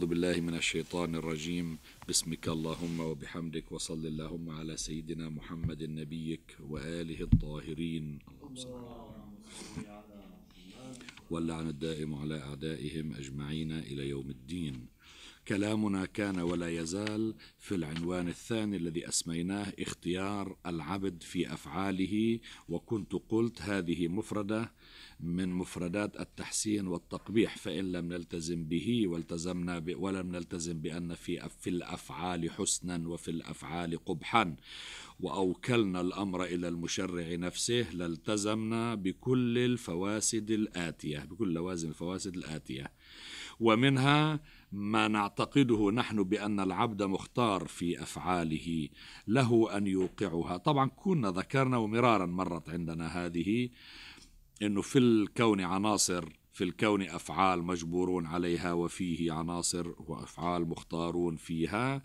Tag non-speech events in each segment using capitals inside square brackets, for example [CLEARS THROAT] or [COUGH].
أعوذ بالله من الشيطان الرجيم بسمك اللهم وبحمدك وصل اللهم على سيدنا محمد نبيك وآله الطاهرين اللهم صل واللعن الدائم على أعدائهم أجمعين إلى يوم الدين كلامنا كان ولا يزال في العنوان الثاني الذي أسميناه اختيار العبد في أفعاله وكنت قلت هذه مفردة من مفردات التحسين والتقبيح فإن لم نلتزم به والتزمنا ب ولم نلتزم بأن في في الأفعال حسنا وفي الأفعال قبحا وأوكلنا الأمر إلى المشرع نفسه لالتزمنا بكل الفواسد الآتية بكل لوازم الفواسد الآتية ومنها ما نعتقده نحن بأن العبد مختار في أفعاله له أن يوقعها طبعا كنا ذكرنا ومرارا مرت عندنا هذه انه في الكون عناصر في الكون افعال مجبورون عليها وفيه عناصر وافعال مختارون فيها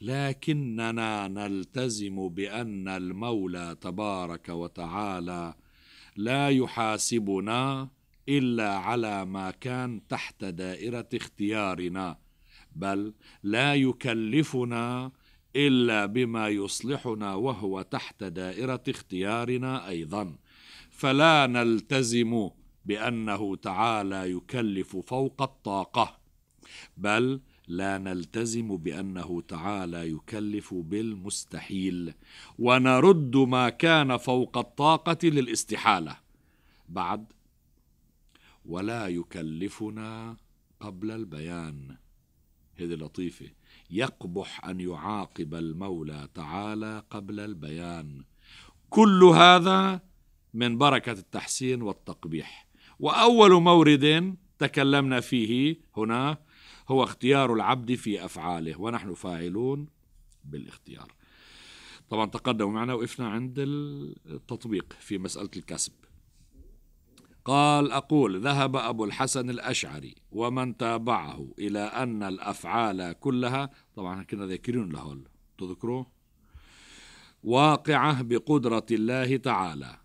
لكننا نلتزم بان المولى تبارك وتعالى لا يحاسبنا الا على ما كان تحت دائره اختيارنا بل لا يكلفنا الا بما يصلحنا وهو تحت دائره اختيارنا ايضا فلا نلتزم بانه تعالى يكلف فوق الطاقه بل لا نلتزم بانه تعالى يكلف بالمستحيل ونرد ما كان فوق الطاقه للاستحاله بعد ولا يكلفنا قبل البيان هذه لطيفه يقبح ان يعاقب المولى تعالى قبل البيان كل هذا من بركة التحسين والتقبيح وأول مورد تكلمنا فيه هنا هو اختيار العبد في أفعاله ونحن فاعلون بالاختيار طبعا تقدموا معنا وقفنا عند التطبيق في مسألة الكسب قال أقول ذهب أبو الحسن الأشعري ومن تابعه إلى أن الأفعال كلها طبعا كنا ذاكرين لهول تذكروا واقعة بقدرة الله تعالى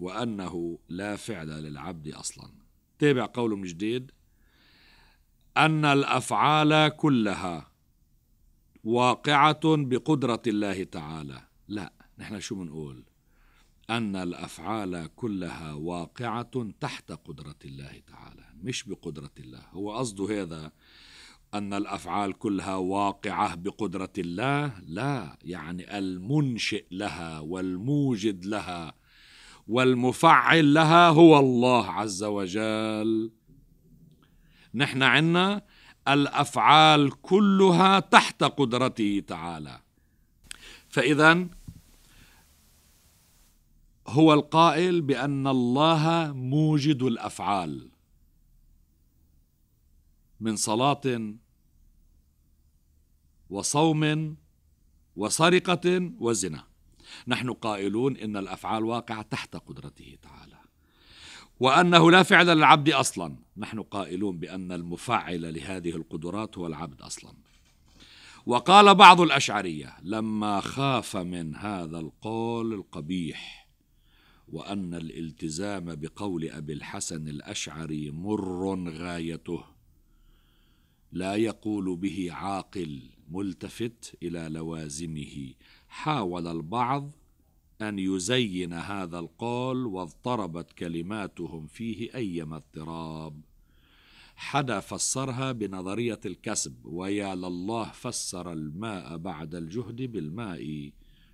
وأنه لا فعل للعبد أصلا تابع قوله من جديد أن الأفعال كلها واقعة بقدرة الله تعالى لا نحن شو بنقول أن الأفعال كلها واقعة تحت قدرة الله تعالى مش بقدرة الله هو قصده هذا أن الأفعال كلها واقعة بقدرة الله لا يعني المنشئ لها والموجد لها والمفعل لها هو الله عز وجل نحن عنا الافعال كلها تحت قدرته تعالى فاذا هو القائل بان الله موجد الافعال من صلاه وصوم وسرقه وزنا نحن قائلون إن الأفعال واقعة تحت قدرته تعالى وأنه لا فعل للعبد أصلا نحن قائلون بأن المفعل لهذه القدرات هو العبد أصلا وقال بعض الأشعرية لما خاف من هذا القول القبيح وأن الالتزام بقول أبي الحسن الأشعري مر غايته لا يقول به عاقل ملتفت إلى لوازمه حاول البعض أن يزين هذا القول واضطربت كلماتهم فيه أيما اضطراب حدا فسرها بنظرية الكسب ويا لله فسر الماء بعد الجهد بالماء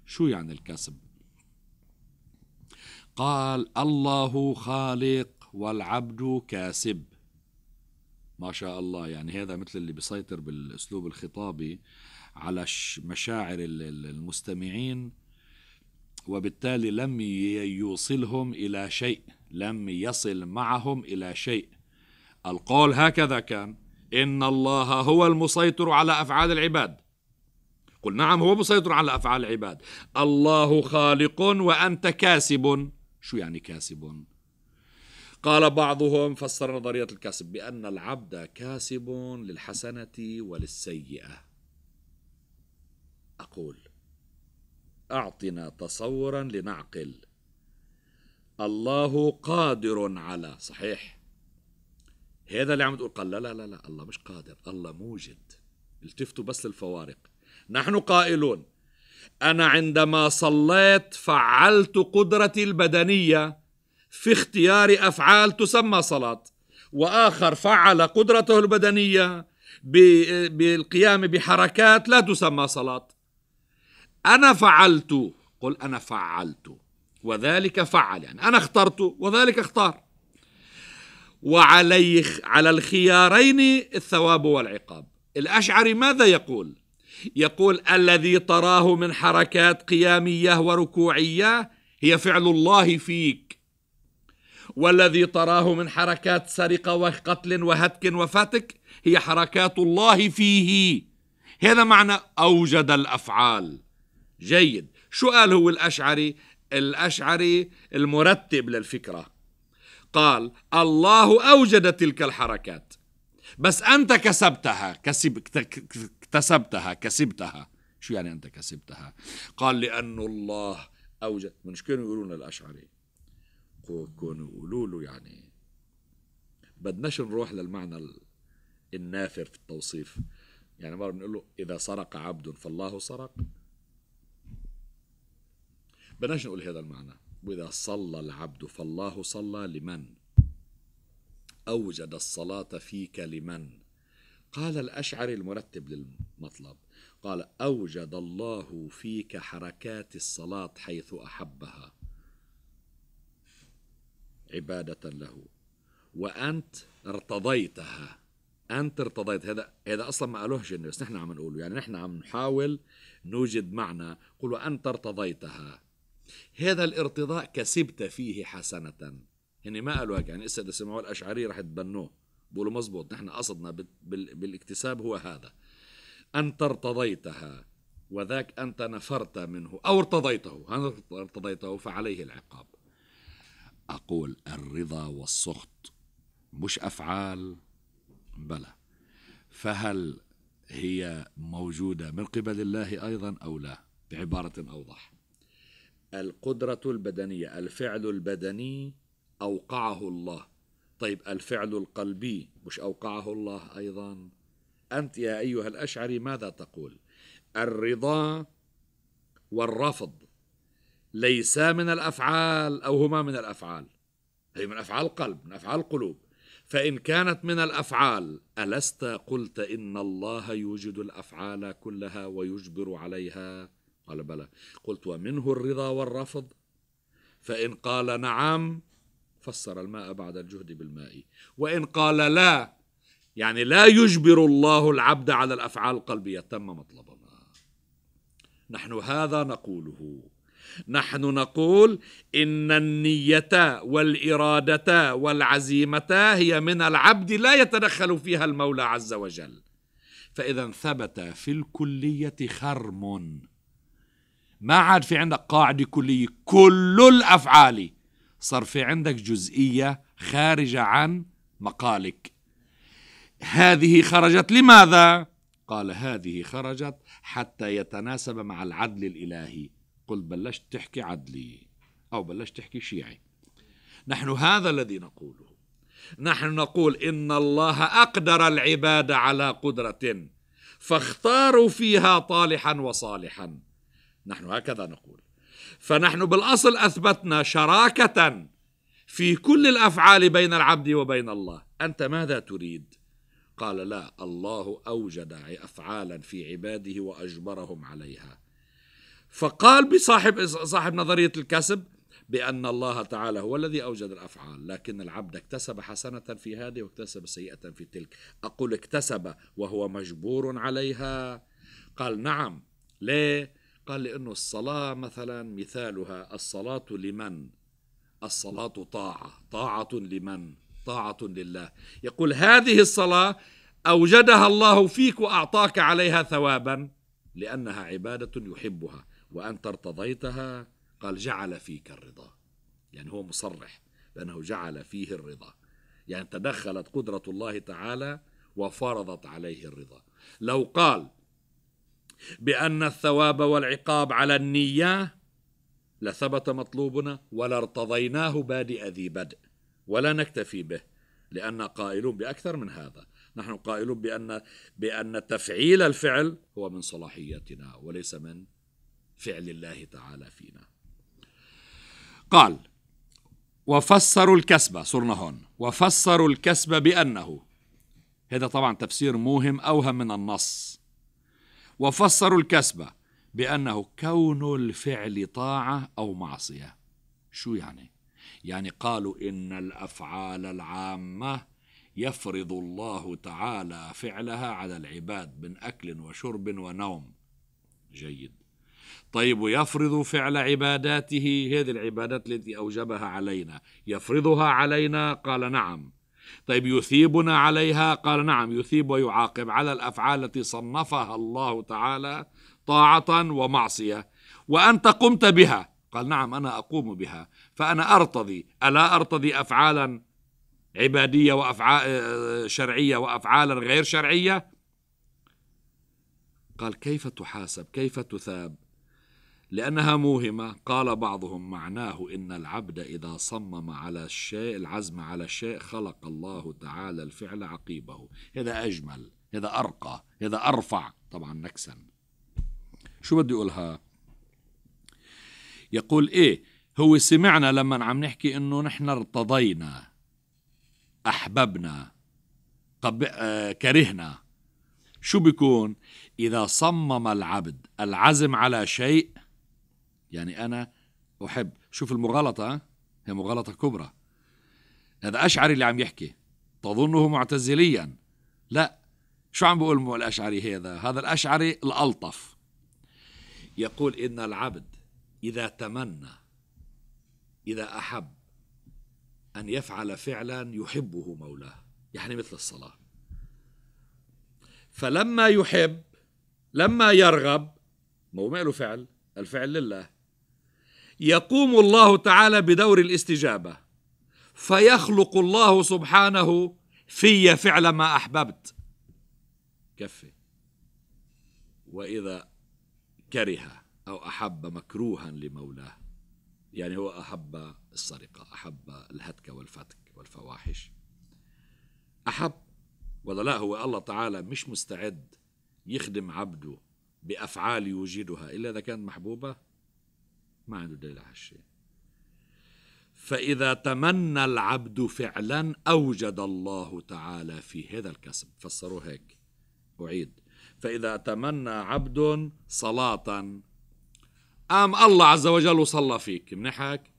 شو يعني الكسب قال الله خالق والعبد كاسب ما شاء الله يعني هذا مثل اللي بيسيطر بالاسلوب الخطابي على مشاعر المستمعين وبالتالي لم يوصلهم الى شيء لم يصل معهم الى شيء القول هكذا كان ان الله هو المسيطر على افعال العباد قل نعم هو مسيطر على افعال العباد الله خالق وانت كاسب شو يعني كاسب قال بعضهم فسر نظرية الكسب بأن العبد كاسب للحسنة وللسيئة أقول أعطنا تصورا لنعقل الله قادر على صحيح هذا اللي عم تقول قال لا لا لا لا الله مش قادر الله موجد التفتوا بس للفوارق نحن قائلون أنا عندما صليت فعلت قدرتي البدنية في اختيار افعال تسمى صلاه واخر فعل قدرته البدنيه بالقيام بحركات لا تسمى صلاه انا فعلت قل انا فعلت وذلك فعل يعني انا اخترت وذلك اختار وعلي على الخيارين الثواب والعقاب الاشعري ماذا يقول يقول الذي تراه من حركات قياميه وركوعيه هي فعل الله فيك والذي تراه من حركات سرقة وقتل وهتك وفتك هي حركات الله فيه هذا معنى أوجد الأفعال جيد شو قال هو الأشعري الأشعري المرتب للفكرة قال الله أوجد تلك الحركات بس أنت كسبتها كسب اكتسبتها كسبتها شو يعني أنت كسبتها قال لأن الله أوجد من كانوا يقولون الأشعري حقوقكم وقولوا له يعني بدناش نروح للمعنى النافر في التوصيف يعني مرة بنقول له إذا سرق عبد فالله سرق بدناش نقول هذا المعنى وإذا صلى العبد فالله صلى لمن أوجد الصلاة فيك لمن قال الأشعري المرتب للمطلب قال أوجد الله فيك حركات الصلاة حيث أحبها عبادة له وأنت ارتضيتها أنت ارتضيت هذا هذا أصلا ما قالوهش بس نحن عم نقوله يعني نحن عم نحاول نوجد معنى قل وأنت ارتضيتها هذا الارتضاء كسبت فيه حسنة هني ما قالوا هيك يعني اسا اذا سمعوه الاشعري رح يتبنوه بقولوا مزبوط نحن قصدنا بالاكتساب هو هذا انت ارتضيتها وذاك انت نفرت منه او ارتضيته انت ارتضيته فعليه العقاب أقول الرضا والسخط مش أفعال بلى فهل هي موجودة من قبل الله أيضا أو لا بعبارة أوضح القدرة البدنية الفعل البدني أوقعه الله طيب الفعل القلبي مش أوقعه الله أيضا أنت يا أيها الأشعري ماذا تقول الرضا والرفض ليسا من الأفعال أو هما من الأفعال هي من أفعال القلب من أفعال القلوب فإن كانت من الأفعال ألست قلت إن الله يوجد الأفعال كلها ويجبر عليها قال بلى قلت ومنه الرضا والرفض فإن قال نعم فسر الماء بعد الجهد بالماء وإن قال لا يعني لا يجبر الله العبد على الأفعال القلبية تم مطلبنا نحن هذا نقوله نحن نقول ان النيه والاراده والعزيمه هي من العبد لا يتدخل فيها المولى عز وجل فاذا ثبت في الكليه خرم ما عاد في عندك قاعده كليه كل الافعال صار في عندك جزئيه خارجه عن مقالك هذه خرجت لماذا قال هذه خرجت حتى يتناسب مع العدل الالهي قلت بلشت تحكي عدلي أو بلشت تحكي شيعي نحن هذا الذي نقوله نحن نقول إن الله أقدر العباد على قدرة فاختاروا فيها طالحا وصالحا نحن هكذا نقول فنحن بالأصل أثبتنا شراكة في كل الأفعال بين العبد وبين الله أنت ماذا تريد؟ قال لا الله أوجد أفعالا في عباده وأجبرهم عليها فقال بصاحب صاحب نظريه الكسب بأن الله تعالى هو الذي أوجد الأفعال لكن العبد اكتسب حسنة في هذه واكتسب سيئة في تلك أقول اكتسب وهو مجبور عليها قال نعم ليه قال لأنه الصلاة مثلا مثالها الصلاة لمن الصلاة طاعة طاعة لمن طاعة لله يقول هذه الصلاة أوجدها الله فيك وأعطاك عليها ثوابا لأنها عبادة يحبها وأنت ارتضيتها قال جعل فيك الرضا يعني هو مصرح بأنه جعل فيه الرضا يعني تدخلت قدرة الله تعالى وفرضت عليه الرضا لو قال بأن الثواب والعقاب على النية لثبت مطلوبنا ولا ارتضيناه بادئ ذي بدء ولا نكتفي به لأن قائلون بأكثر من هذا نحن قائلون بأن بأن تفعيل الفعل هو من صلاحيتنا وليس من فعل الله تعالى فينا قال وفسروا الكسب صرنا هون وفسروا الكسب بأنه هذا طبعا تفسير موهم أوهم من النص وفسروا الكسب بأنه كون الفعل طاعة أو معصية شو يعني؟ يعني قالوا إن الأفعال العامة يفرض الله تعالى فعلها على العباد من أكل وشرب ونوم جيد طيب ويفرض فعل عباداته هذه العبادات التي أوجبها علينا يفرضها علينا قال نعم طيب يثيبنا عليها قال نعم يثيب ويعاقب على الأفعال التي صنفها الله تعالى طاعة ومعصية وأنت قمت بها قال نعم أنا أقوم بها فأنا أرتضي ألا أرتضي أفعالا عبادية وأفعال آه، شرعية وأفعالا غير شرعية قال كيف تحاسب كيف تثاب لأنها موهمة قال بعضهم معناه إن العبد إذا صمم على الشيء العزم على الشيء خلق الله تعالى الفعل عقيبه هذا أجمل هذا أرقى هذا أرفع طبعا نكسا شو بدي أقولها يقول إيه هو سمعنا لما عم نحكي إنه نحن ارتضينا أحببنا قب... آه كرهنا شو بيكون إذا صمم العبد العزم على شيء يعني أنا أحب شوف المغالطة هي مغالطة كبرى هذا أشعري اللي عم يحكي تظنه معتزليا لا شو عم بقول الأشعري هذا هذا الأشعري الألطف يقول إن العبد إذا تمنى إذا أحب أن يفعل فعلا يحبه مولاه يعني مثل الصلاة فلما يحب لما يرغب ما هو ما له فعل الفعل لله يقوم الله تعالى بدور الاستجابه فيخلق الله سبحانه في فعل ما احببت كفي واذا كره او احب مكروها لمولاه يعني هو احب السرقه احب الهتك والفتك والفواحش احب ولا لا هو الله تعالى مش مستعد يخدم عبده بافعال يوجدها الا اذا كانت محبوبه ما عنده دليل على هالشيء فإذا تمنى العبد فعلا أوجد الله تعالى في هذا الكسب فسروه هيك أعيد فإذا تمنى عبد صلاة قام الله عز وجل صلى فيك منحك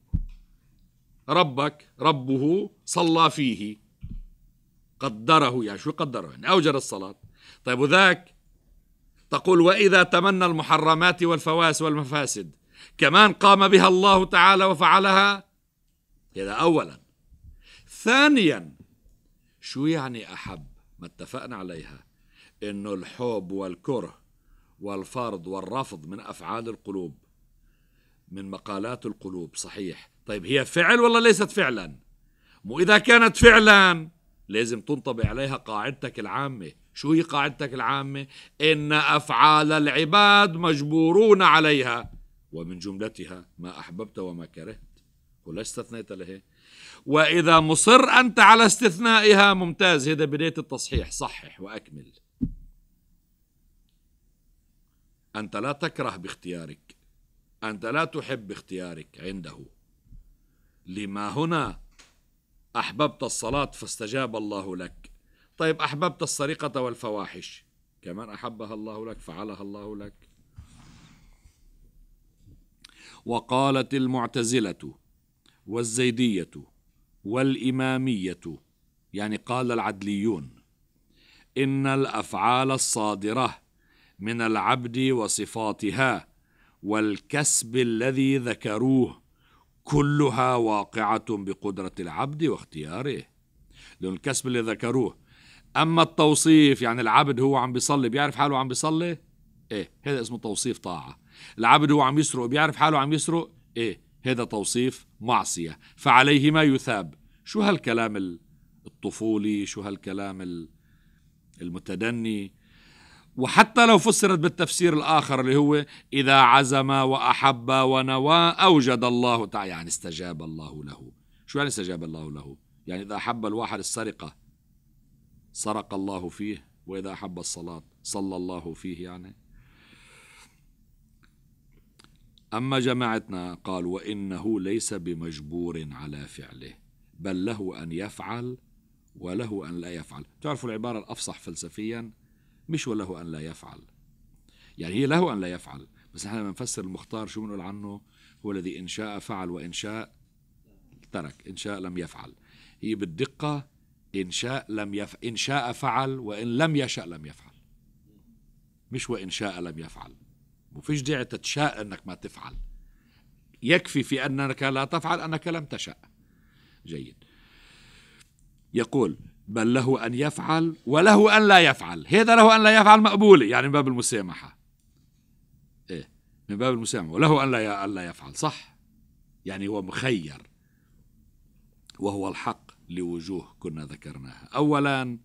ربك ربه صلى فيه قدره يعني شو قدره يعني أوجد الصلاة طيب وذاك تقول وإذا تمنى المحرمات والفواس والمفاسد كمان قام بها الله تعالى وفعلها هذا أولا ثانيا شو يعني أحب ما اتفقنا عليها إنه الحب والكره والفرض والرفض من أفعال القلوب من مقالات القلوب صحيح طيب هي فعل ولا ليست فعلا وإذا كانت فعلا لازم تنطبق عليها قاعدتك العامة شو هي قاعدتك العامة إن أفعال العباد مجبورون عليها ومن جملتها ما أحببت وما كرهت ولا استثنيت له وإذا مصر أنت على استثنائها ممتاز هذا بداية التصحيح صحح وأكمل أنت لا تكره باختيارك أنت لا تحب باختيارك عنده لما هنا أحببت الصلاة فاستجاب الله لك طيب أحببت السرقة والفواحش كمان أحبها الله لك فعلها الله لك وقالت المعتزلة والزيدية والإمامية يعني قال العدليون إن الأفعال الصادرة من العبد وصفاتها والكسب الذي ذكروه كلها واقعة بقدرة العبد واختياره لأن الكسب اللي ذكروه أما التوصيف يعني العبد هو عم بيصلي بيعرف حاله عم بيصلي إيه هذا اسمه توصيف طاعة العبد هو عم يسرق بيعرف حاله عم يسرق ايه هذا توصيف معصية فعليهما يثاب شو هالكلام الطفولي شو هالكلام المتدني وحتى لو فسرت بالتفسير الآخر اللي هو إذا عزم وأحب ونوى أوجد الله تعالى يعني استجاب الله له شو يعني استجاب الله له يعني إذا أحب الواحد السرقة سرق الله فيه وإذا أحب الصلاة صلى الله فيه يعني أما جماعتنا قال وإنه ليس بمجبور على فعله بل له أن يفعل وله أن لا يفعل تعرفوا العبارة الأفصح فلسفيا مش وله أن لا يفعل يعني هي له أن لا يفعل بس نحن لما نفسر المختار شو بنقول عنه هو الذي إن شاء فعل وإن شاء ترك إن شاء لم يفعل هي بالدقة إن شاء لم يف... إن شاء فعل وإن لم يشأ لم يفعل مش وإن شاء لم يفعل وفيش داعي تتشاء أنك ما تفعل يكفي في أنك لا تفعل أنك لم تشاء جيد يقول بل له أن يفعل وله أن لا يفعل هذا له أن لا يفعل مقبول يعني من باب المسامحة إيه من باب المسامحة وله أن لا أن لا يفعل صح يعني هو مخير وهو الحق لوجوه كنا ذكرناها أولا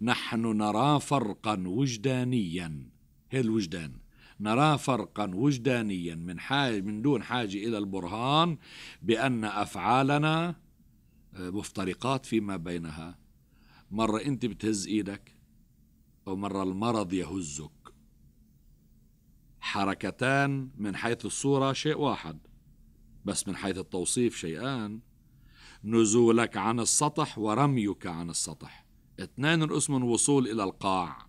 نحن نرى فرقا وجدانيا هي الوجدان نرى فرقا وجدانيا من, حاجة من دون حاجة إلى البرهان بأن أفعالنا آه، مفترقات فيما بينها مرة أنت بتهز إيدك ومرة المرض يهزك حركتان من حيث الصورة شيء واحد بس من حيث التوصيف شيئان نزولك عن السطح ورميك عن السطح اثنين اسم وصول إلى القاع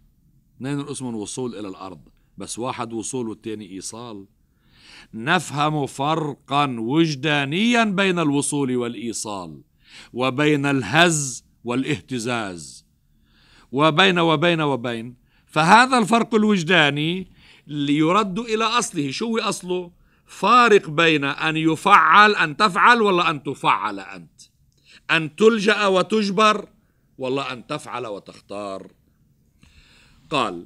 اثنين اسم وصول إلى الأرض بس واحد وصول والتاني إيصال نفهم فرقا وجدانيا بين الوصول والإيصال وبين الهز والاهتزاز وبين وبين وبين فهذا الفرق الوجداني يرد إلى أصله شو أصله؟ فارق بين أن يفعل أن تفعل ولا أن تفعل أنت أن تلجأ وتجبر ولا أن تفعل وتختار قال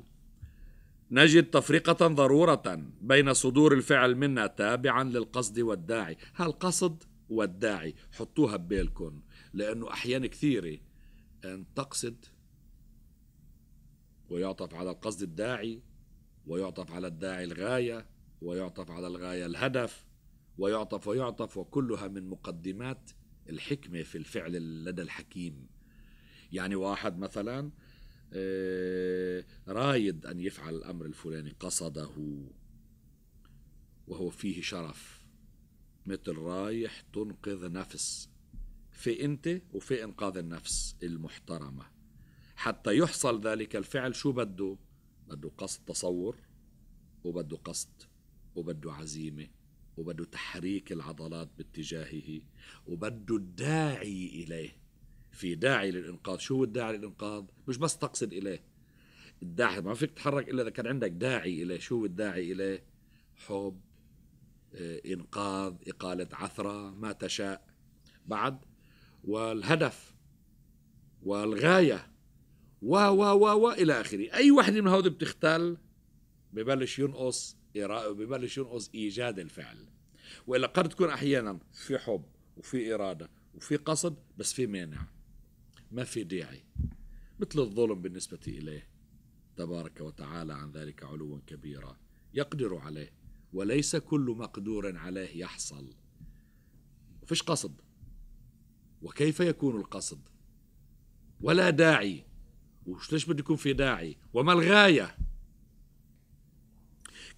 نجد تفرقة ضرورة بين صدور الفعل منا تابعا للقصد والداعي هالقصد والداعي حطوها ببالكم لأنه أحيان كثيرة أن تقصد ويعطف على القصد الداعي ويعطف على الداعي الغاية ويعطف على الغاية الهدف ويعطف ويعطف وكلها من مقدمات الحكمة في الفعل لدى الحكيم يعني واحد مثلا آه، رايد أن يفعل الأمر الفلاني قصده وهو فيه شرف مثل رايح تنقذ نفس في أنت وفي إنقاذ النفس المحترمة حتى يحصل ذلك الفعل شو بده بده قصد تصور وبده قصد وبده عزيمة وبده تحريك العضلات باتجاهه وبده الداعي إليه في داعي للإنقاذ شو هو الداعي للإنقاذ مش بس تقصد إليه الداعي ما فيك تتحرك إلا إذا كان عندك داعي إليه شو هو الداعي إليه حب آه، إنقاذ إقالة عثرة ما تشاء بعد والهدف والغاية و و و و إلى آخره أي وحدة من هودي بتختل ببلش ينقص ببلش ينقص إيجاد الفعل وإلا قد تكون أحيانا في حب وفي إرادة وفي قصد بس في مانع ما في داعي مثل الظلم بالنسبة إليه تبارك وتعالى عن ذلك علوا كبيرا يقدر عليه وليس كل مقدور عليه يحصل فيش قصد وكيف يكون القصد ولا داعي وش ليش بده يكون في داعي وما الغاية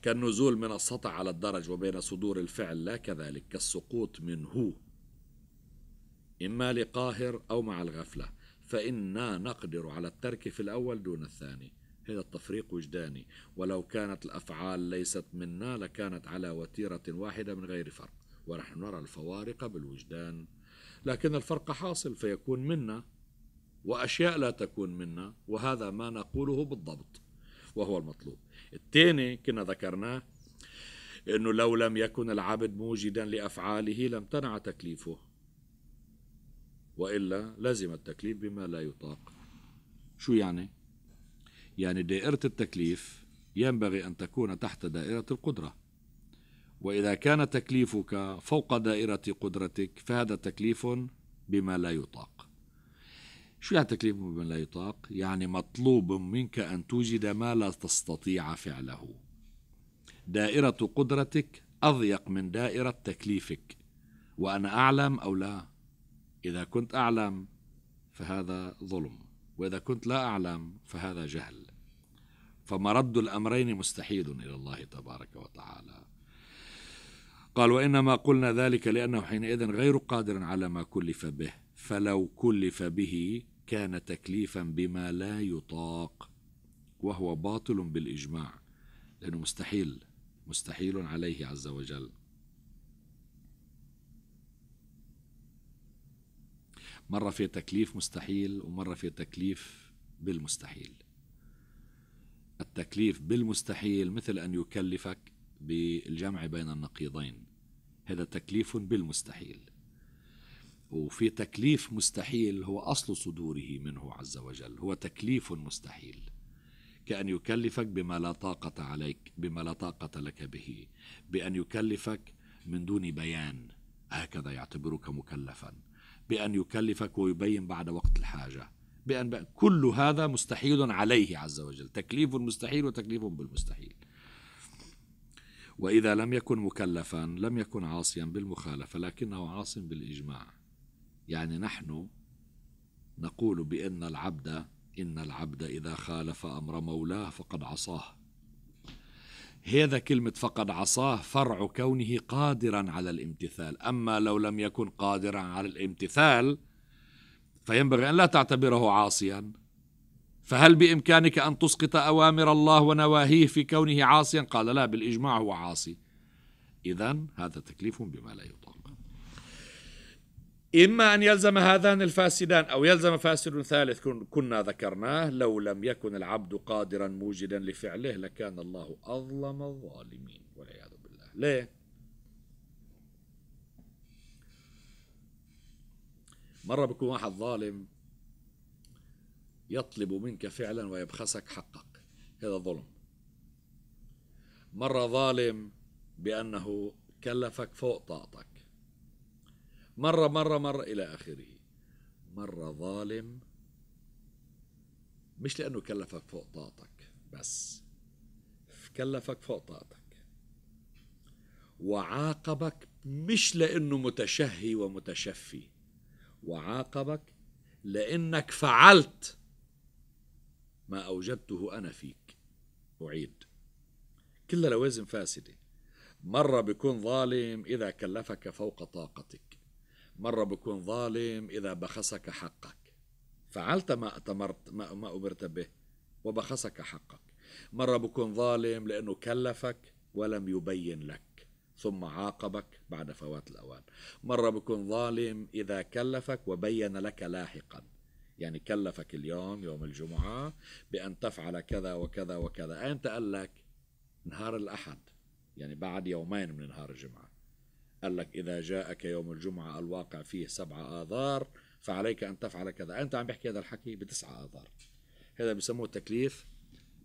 كالنزول من السطح على الدرج وبين صدور الفعل لا كذلك كالسقوط منه إما لقاهر أو مع الغفلة فإنا نقدر على الترك في الأول دون الثاني هذا التفريق وجداني ولو كانت الأفعال ليست منا لكانت على وتيرة واحدة من غير فرق ونحن نرى الفوارق بالوجدان لكن الفرق حاصل فيكون منا وأشياء لا تكون منا وهذا ما نقوله بالضبط وهو المطلوب الثاني كنا ذكرناه أنه لو لم يكن العبد موجدا لأفعاله لامتنع تكليفه وإلا لازم التكليف بما لا يطاق شو يعني؟ يعني دائرة التكليف ينبغي أن تكون تحت دائرة القدرة وإذا كان تكليفك فوق دائرة قدرتك فهذا تكليف بما لا يطاق شو يعني تكليف بما لا يطاق؟ يعني مطلوب منك أن توجد ما لا تستطيع فعله دائرة قدرتك أضيق من دائرة تكليفك وأنا أعلم أو لا إذا كنت أعلم فهذا ظلم وإذا كنت لا أعلم فهذا جهل فمرد الأمرين مستحيل إلى الله تبارك وتعالى قال وإنما قلنا ذلك لأنه حينئذ غير قادر على ما كلف به فلو كلف به كان تكليفا بما لا يطاق وهو باطل بالإجماع لأنه مستحيل مستحيل عليه عز وجل مرة في تكليف مستحيل ومرة في تكليف بالمستحيل التكليف بالمستحيل مثل أن يكلفك بالجمع بين النقيضين هذا تكليف بالمستحيل وفي تكليف مستحيل هو أصل صدوره منه عز وجل هو تكليف مستحيل كأن يكلفك بما لا طاقة عليك بما لا طاقة لك به بأن يكلفك من دون بيان هكذا يعتبرك مكلفا بأن يكلفك ويبين بعد وقت الحاجة بأن كل هذا مستحيل عليه عز وجل تكليف مستحيل وتكليف بالمستحيل وإذا لم يكن مكلفا لم يكن عاصيا بالمخالفة لكنه عاص بالإجماع يعني نحن نقول بأن العبد إن العبد إذا خالف أمر مولاه فقد عصاه هذا كلمة فقد عصاه فرع كونه قادرا على الامتثال أما لو لم يكن قادرا على الامتثال فينبغي أن لا تعتبره عاصيا فهل بإمكانك أن تسقط أوامر الله ونواهيه في كونه عاصيا قال لا بالإجماع هو عاصي إذا هذا تكليف بما لا يطاق إما أن يلزم هذان الفاسدان أو يلزم فاسد ثالث كنا ذكرناه لو لم يكن العبد قادرا موجدا لفعله لكان الله أظلم الظالمين والعياذ بالله ليه؟ مرة بيكون واحد ظالم يطلب منك فعلا ويبخسك حقك هذا ظلم مرة ظالم بأنه كلفك فوق طاقتك مرة مرة مرة إلى آخره مرة ظالم مش لأنه كلفك فوق طاقتك بس كلفك فوق طاقتك وعاقبك مش لأنه متشهي ومتشفي وعاقبك لأنك فعلت ما أوجدته أنا فيك أعيد كلها لوازم فاسدة مرة بيكون ظالم إذا كلفك فوق طاقتك مرة بكون ظالم إذا بخسك حقك فعلت ما أتمرت ما, ما أمرت به وبخسك حقك مرة بكون ظالم لأنه كلفك ولم يبين لك ثم عاقبك بعد فوات الأوان مرة بكون ظالم إذا كلفك وبين لك لاحقا يعني كلفك اليوم يوم الجمعة بأن تفعل كذا وكذا وكذا أنت قال لك نهار الأحد يعني بعد يومين من نهار الجمعة قال لك إذا جاءك يوم الجمعة الواقع فيه سبعة آذار فعليك أن تفعل كذا أنت عم بحكي هذا الحكي بتسعة آذار هذا بسموه تكليف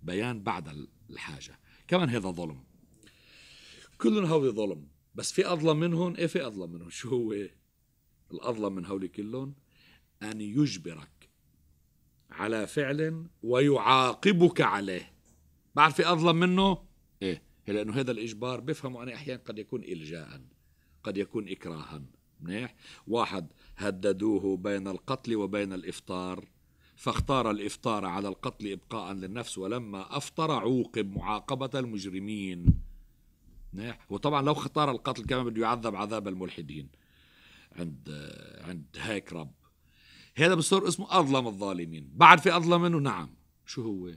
بيان بعد الحاجة كمان هذا ظلم كلهم هوي ظلم بس في أظلم منهم إيه في أظلم منهم شو هو الأظلم من هولي كلهم أن يجبرك على فعل ويعاقبك عليه بعرف في أظلم منه إيه لأنه هذا الإجبار بفهمه أنا أحيانا قد يكون إلجاءً قد يكون إكراها منيح واحد هددوه بين القتل وبين الإفطار فاختار الإفطار على القتل إبقاء للنفس ولما أفطر عوقب معاقبة المجرمين منيح وطبعا لو اختار القتل كمان بده يعذب عذاب الملحدين عند عند هيك رب هذا بصير اسمه أظلم الظالمين بعد في أظلم منه نعم شو هو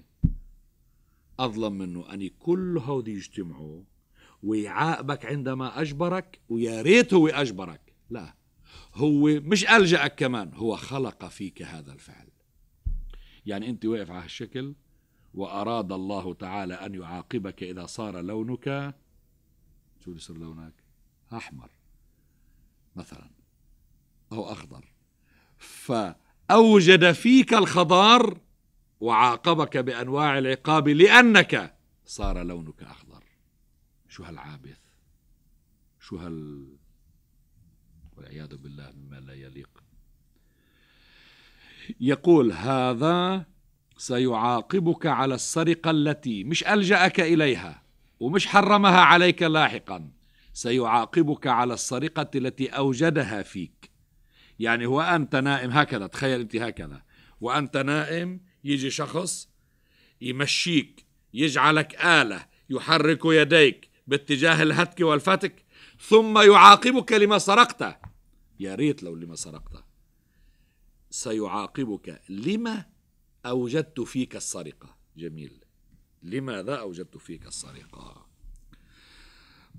أظلم منه أن كل هودي يجتمعوا ويعاقبك عندما أجبرك ويا ريت هو أجبرك لا هو مش ألجأك كمان هو خلق فيك هذا الفعل يعني أنت واقف على هالشكل وأراد الله تعالى أن يعاقبك إذا صار لونك شو بيصير لونك أحمر مثلا أو أخضر فأوجد فيك الخضار وعاقبك بأنواع العقاب لأنك صار لونك أخضر شو هالعابث شو هال والعياذ بالله مما لا يليق يقول هذا سيعاقبك على السرقة التي مش ألجأك إليها ومش حرمها عليك لاحقا سيعاقبك على السرقة التي أوجدها فيك يعني هو أنت نائم هكذا تخيل أنت هكذا وأنت نائم يجي شخص يمشيك يجعلك آلة يحرك يديك باتجاه الهتك والفتك ثم يعاقبك لما سرقته يا ريت لو لما سرقته سيعاقبك لما أوجدت فيك السرقة جميل لماذا أوجدت فيك السرقة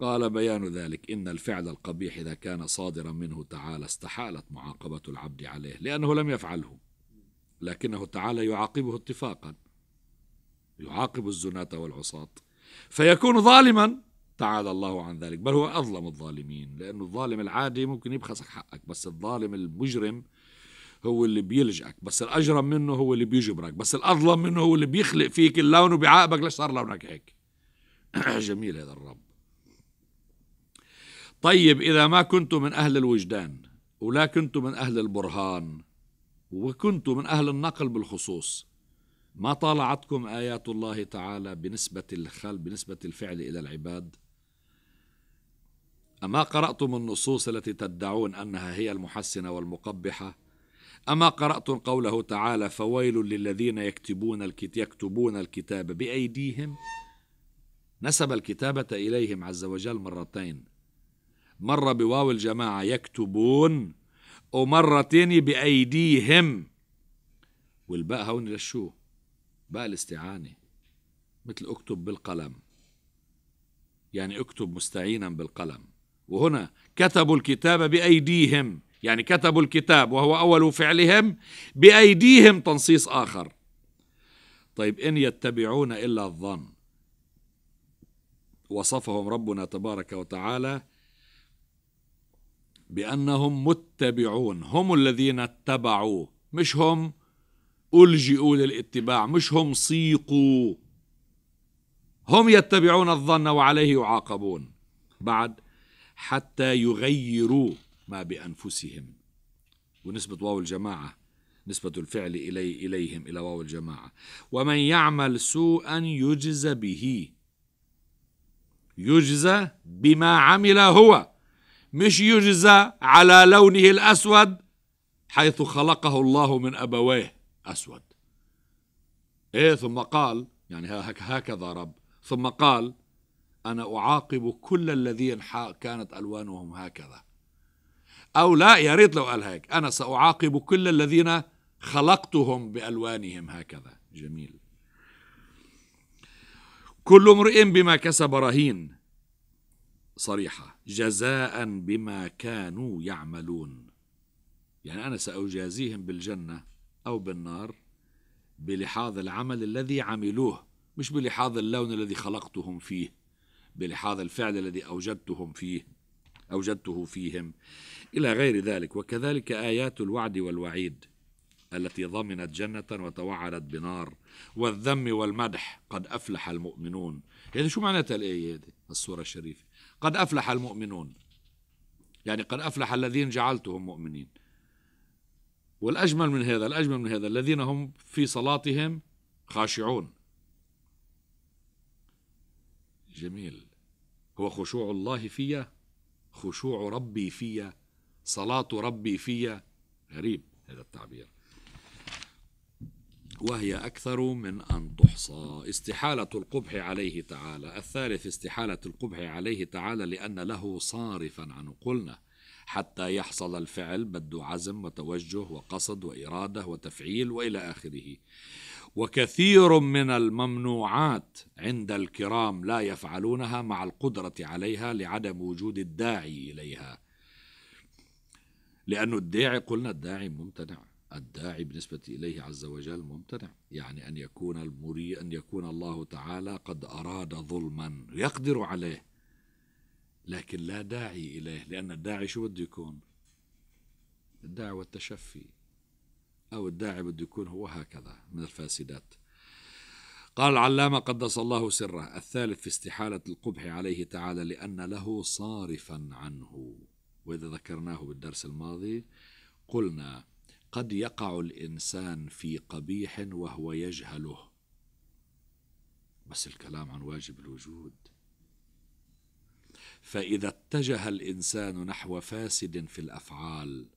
قال بيان ذلك إن الفعل القبيح إذا كان صادرا منه تعالى استحالت معاقبة العبد عليه لأنه لم يفعله لكنه تعالى يعاقبه اتفاقا يعاقب الزناة والعصاة فيكون ظالما تعالى الله عن ذلك بل هو أظلم الظالمين لأنه الظالم العادي ممكن يبخسك حقك بس الظالم المجرم هو اللي بيلجأك بس الأجرم منه هو اللي بيجبرك بس الأظلم منه هو اللي بيخلق فيك اللون وبيعاقبك ليش صار لونك هيك [CLEARS THROAT] جميل هذا الرب طيب إذا ما كنت من أهل الوجدان ولا كنت من أهل البرهان وكنت من أهل النقل بالخصوص ما طالعتكم آيات الله تعالى بنسبة الخل بنسبة الفعل إلى العباد أما قرأتم النصوص التي تدعون أنها هي المحسنة والمقبحة؟ أما قرأتم قوله تعالى فويل للذين يكتبون يكتبون الكتاب بأيديهم؟ نسب الكتابة إليهم عز وجل مرتين مرة بواو الجماعة يكتبون ومرة تاني بأيديهم والباء هون للشو باء الاستعانة مثل اكتب بالقلم يعني اكتب مستعينا بالقلم وهنا كتبوا الكتاب بأيديهم يعني كتبوا الكتاب وهو أول فعلهم بأيديهم تنصيص آخر طيب إن يتبعون إلا الظن وصفهم ربنا تبارك وتعالى بأنهم متبعون هم الذين اتبعوا مش هم ألجئوا للاتباع مش هم صيقوا هم يتبعون الظن وعليه يعاقبون بعد حتى يغيروا ما بأنفسهم ونسبة واو الجماعة نسبة الفعل إلي إليهم إلى واو الجماعة ومن يعمل سوءا يجزى به يجزى بما عمل هو مش يجزى على لونه الأسود حيث خلقه الله من أبويه أسود إيه ثم قال يعني هكذا رب ثم قال أنا أعاقب كل الذين كانت ألوانهم هكذا أو لا يا ريت لو قال هيك أنا سأعاقب كل الذين خلقتهم بألوانهم هكذا جميل كل امرئ بما كسب رهين صريحة جزاء بما كانوا يعملون يعني أنا سأجازيهم بالجنة أو بالنار بلحاظ العمل الذي عملوه مش بلحاظ اللون الذي خلقتهم فيه بلحاظ الفعل الذي أوجدتهم فيه أوجدته فيهم إلى غير ذلك وكذلك آيات الوعد والوعيد التي ضمنت جنة وتوعدت بنار والذم والمدح قد أفلح المؤمنون يعني شو معناتها الآية هذه السورة الشريفة قد أفلح المؤمنون يعني قد أفلح الذين جعلتهم مؤمنين والأجمل من هذا الأجمل من هذا الذين هم في صلاتهم خاشعون جميل هو خشوع الله فيا خشوع ربي فيا صلاة ربي فيا غريب هذا التعبير وهي أكثر من أن تحصى استحالة القبح عليه تعالى الثالث استحالة القبح عليه تعالى لأن له صارفا عن قلنا حتى يحصل الفعل بد عزم وتوجه وقصد وإرادة وتفعيل وإلى آخره وكثير من الممنوعات عند الكرام لا يفعلونها مع القدره عليها لعدم وجود الداعي اليها لأن الداعي قلنا الداعي ممتنع الداعي بالنسبة إليه عز وجل ممتنع يعني أن يكون المري أن يكون الله تعالى قد أراد ظلما يقدر عليه لكن لا داعي إليه لأن الداعي شو بده يكون الداعي والتشفي أو الداعي بده يكون هو هكذا من الفاسدات قال العلامة قدس الله سره الثالث في استحالة القبح عليه تعالى لأن له صارفا عنه وإذا ذكرناه بالدرس الماضي قلنا قد يقع الإنسان في قبيح وهو يجهله بس الكلام عن واجب الوجود فإذا اتجه الإنسان نحو فاسد في الأفعال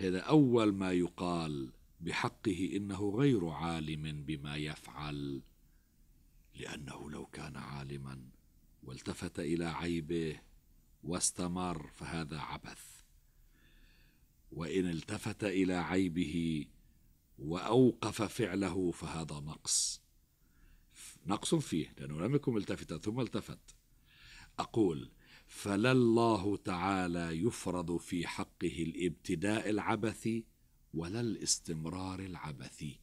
هذا أول ما يقال بحقه إنه غير عالم بما يفعل لأنه لو كان عالما والتفت إلى عيبه واستمر فهذا عبث وإن التفت إلى عيبه وأوقف فعله فهذا نقص نقص فيه لأنه لم يكن ملتفتا ثم التفت أقول فلا الله تعالى يفرض في حقه الابتداء العبثي ولا الاستمرار العبثي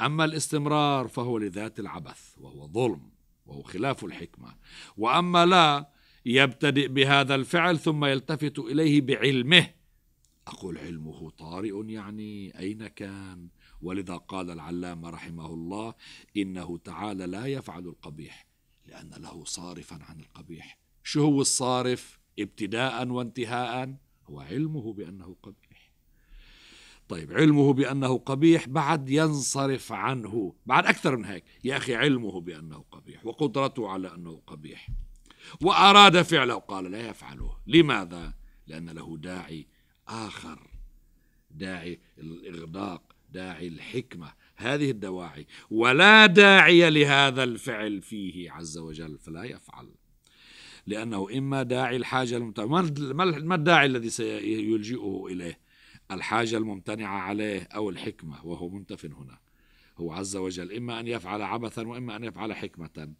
أما الاستمرار فهو لذات العبث وهو ظلم وهو خلاف الحكمة وأما لا يبتدئ بهذا الفعل ثم يلتفت إليه بعلمه أقول علمه طارئ يعني أين كان ولذا قال العلامة رحمه الله إنه تعالى لا يفعل القبيح لأن له صارفا عن القبيح شو هو الصارف ابتداء وانتهاء هو علمه بأنه قبيح طيب علمه بأنه قبيح بعد ينصرف عنه بعد أكثر من هيك يا أخي علمه بأنه قبيح وقدرته على أنه قبيح وأراد فعله قال لا يفعله لماذا؟ لأن له داعي آخر داعي الإغداق داعي الحكمة هذه الدواعي ولا داعي لهذا الفعل فيه عز وجل فلا يفعل لأنه إما داعي الحاجة الممتنعة ما الداعي الذي سيلجئه إليه الحاجة الممتنعة عليه أو الحكمة وهو منتف هنا هو عز وجل إما أن يفعل عبثا وإما أن يفعل حكمة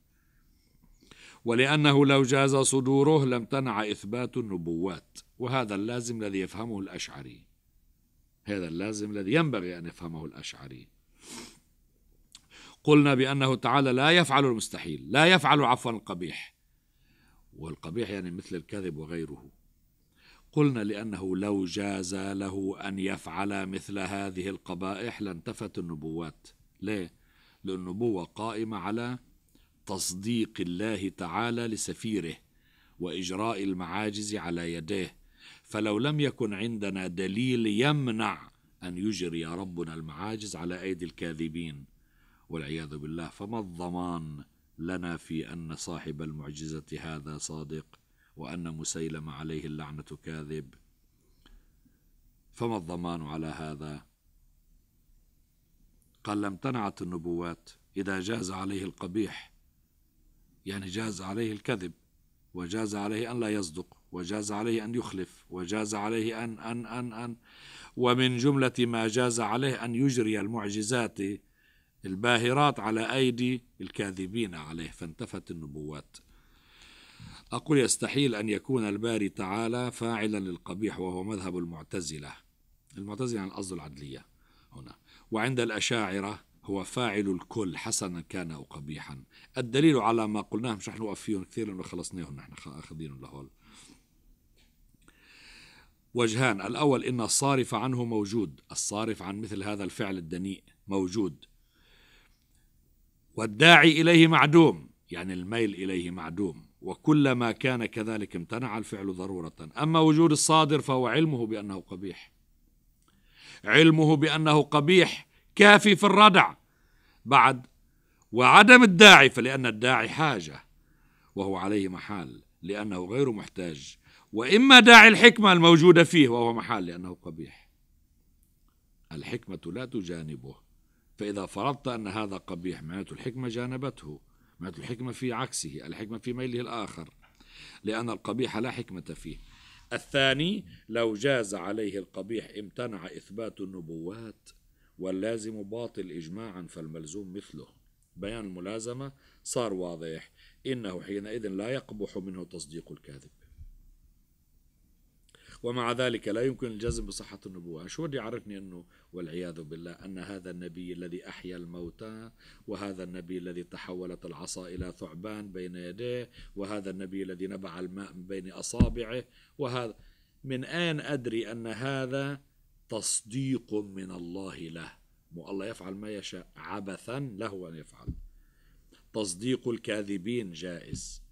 ولأنه لو جاز صدوره لم تنع إثبات النبوات وهذا اللازم الذي يفهمه الأشعري هذا اللازم الذي ينبغي أن يفهمه الأشعري قلنا بأنه تعالى لا يفعل المستحيل لا يفعل عفوا القبيح والقبيح يعني مثل الكذب وغيره قلنا لأنه لو جاز له أن يفعل مثل هذه القبائح لانتفت النبوات ليه؟ لأن النبوة قائمة على تصديق الله تعالى لسفيره وإجراء المعاجز على يديه فلو لم يكن عندنا دليل يمنع أن يجري ربنا المعاجز على أيدي الكاذبين والعياذ بالله فما الضمان؟ لنا في أن صاحب المعجزة هذا صادق وأن مسيلم عليه اللعنة كاذب فما الضمان على هذا قال لم تنعت النبوات إذا جاز عليه القبيح يعني جاز عليه الكذب وجاز عليه أن لا يصدق وجاز عليه أن يخلف وجاز عليه أن أن أن أن ومن جملة ما جاز عليه أن يجري المعجزات الباهرات على أيدي الكاذبين عليه فانتفت النبوات أقول يستحيل أن يكون الباري تعالى فاعلا للقبيح وهو مذهب المعتزلة المعتزلة عن يعني الأصل العدلية هنا وعند الأشاعرة هو فاعل الكل حسنا كان أو قبيحا الدليل على ما قلناه مش رح نوقف فيهم كثير لأنه خلصناهم نحن أخذينهم لهول وجهان الأول إن الصارف عنه موجود الصارف عن مثل هذا الفعل الدنيء موجود والداعي إليه معدوم يعني الميل إليه معدوم وكلما كان كذلك امتنع الفعل ضرورة أما وجود الصادر فهو علمه بأنه قبيح علمه بأنه قبيح كافي في الردع بعد وعدم الداعي فلأن الداعي حاجة وهو عليه محال لأنه غير محتاج وإما داعي الحكمة الموجودة فيه وهو محال لأنه قبيح الحكمة لا تجانبه فإذا فرضت أن هذا قبيح معناته الحكمة جانبته معناته الحكمة في عكسه الحكمة في ميله الآخر لأن القبيح لا حكمة فيه الثاني لو جاز عليه القبيح امتنع إثبات النبوات واللازم باطل إجماعا فالملزوم مثله بيان الملازمة صار واضح إنه حينئذ لا يقبح منه تصديق الكاذب ومع ذلك لا يمكن الجزم بصحة النبوة شو بدي يعرفني أنه والعياذ بالله أن هذا النبي الذي أحيا الموتى وهذا النبي الذي تحولت العصا إلى ثعبان بين يديه وهذا النبي الذي نبع الماء من بين أصابعه وهذا من أين أدري أن هذا تصديق من الله له الله يفعل ما يشاء عبثا له أن يفعل تصديق الكاذبين جائز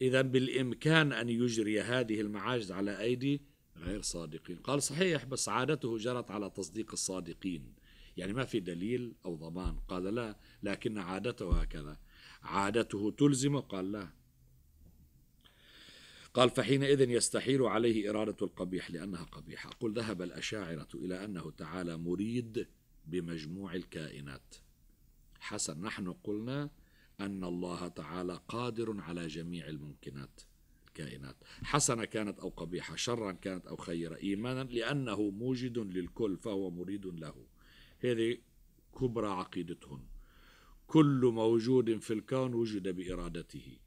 إذا بالإمكان أن يجري هذه المعاجز على أيدي غير صادقين قال صحيح بس عادته جرت على تصديق الصادقين يعني ما في دليل أو ضمان قال لا لكن عادته هكذا عادته تلزمه قال لا قال فحينئذ يستحيل عليه إرادة القبيح لأنها قبيحة قل ذهب الأشاعرة إلى أنه تعالى مريد بمجموع الكائنات حسن نحن قلنا أن الله تعالى قادر على جميع الممكنات الكائنات حسنة كانت أو قبيحة شرا كانت أو خيرا إيمانا لأنه موجد للكل فهو مريد له هذه كبرى عقيدتهم كل موجود في الكون وجد بإرادته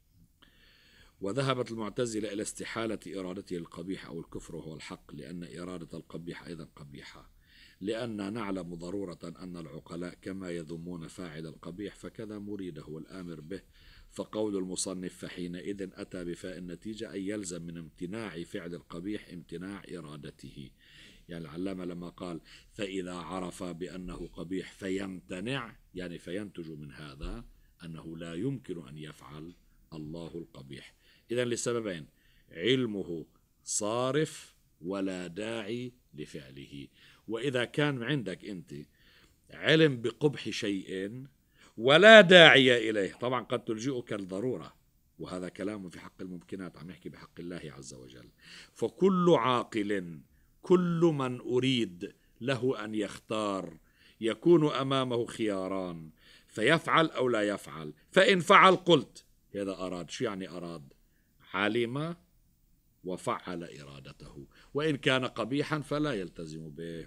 وذهبت المعتزلة إلى استحالة إرادته القبيحة أو الكفر وهو الحق لأن إرادة القبيح أيضا قبيحة لأن نعلم ضرورة أن العقلاء كما يذمون فاعل القبيح فكذا مريده والآمر به فقول المصنف فحينئذ أتى بفاء النتيجة أي يلزم من امتناع فعل القبيح امتناع إرادته يعني العلامة لما قال فإذا عرف بأنه قبيح فيمتنع يعني فينتج من هذا أنه لا يمكن أن يفعل الله القبيح إذا لسببين علمه صارف ولا داعي لفعله وإذا كان عندك أنت علم بقبح شيء ولا داعي إليه طبعا قد تلجئك الضرورة وهذا كلام في حق الممكنات عم يحكي بحق الله عز وجل فكل عاقل كل من أريد له أن يختار يكون أمامه خياران فيفعل أو لا يفعل فإن فعل قلت هذا أراد شو يعني أراد علم وفعل إرادته وإن كان قبيحا فلا يلتزم به